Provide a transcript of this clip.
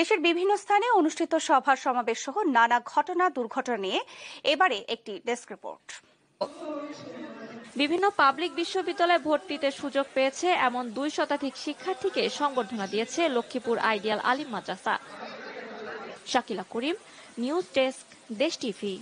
দেশের বিভিন্ন স্থানে অনুষ্ঠিত সভা সমাবেশ সহ নানা ঘটনা দুর্ঘটনা নিয়ে এবারে একটি ডেস্ক রিপোর্ট বিভিন্ন পাবলিক বিশ্ববিদ্যালয়ে ভর্তিতে সুযোগ পেয়েছে এমন দুই শতাধিক শিক্ষার্থীকে সংবর্ধনা দিয়েছে লক্ষ্মীপুর আইডিয়াল আলিম মাদ্রাসা Shakila Karim news desk Desh TV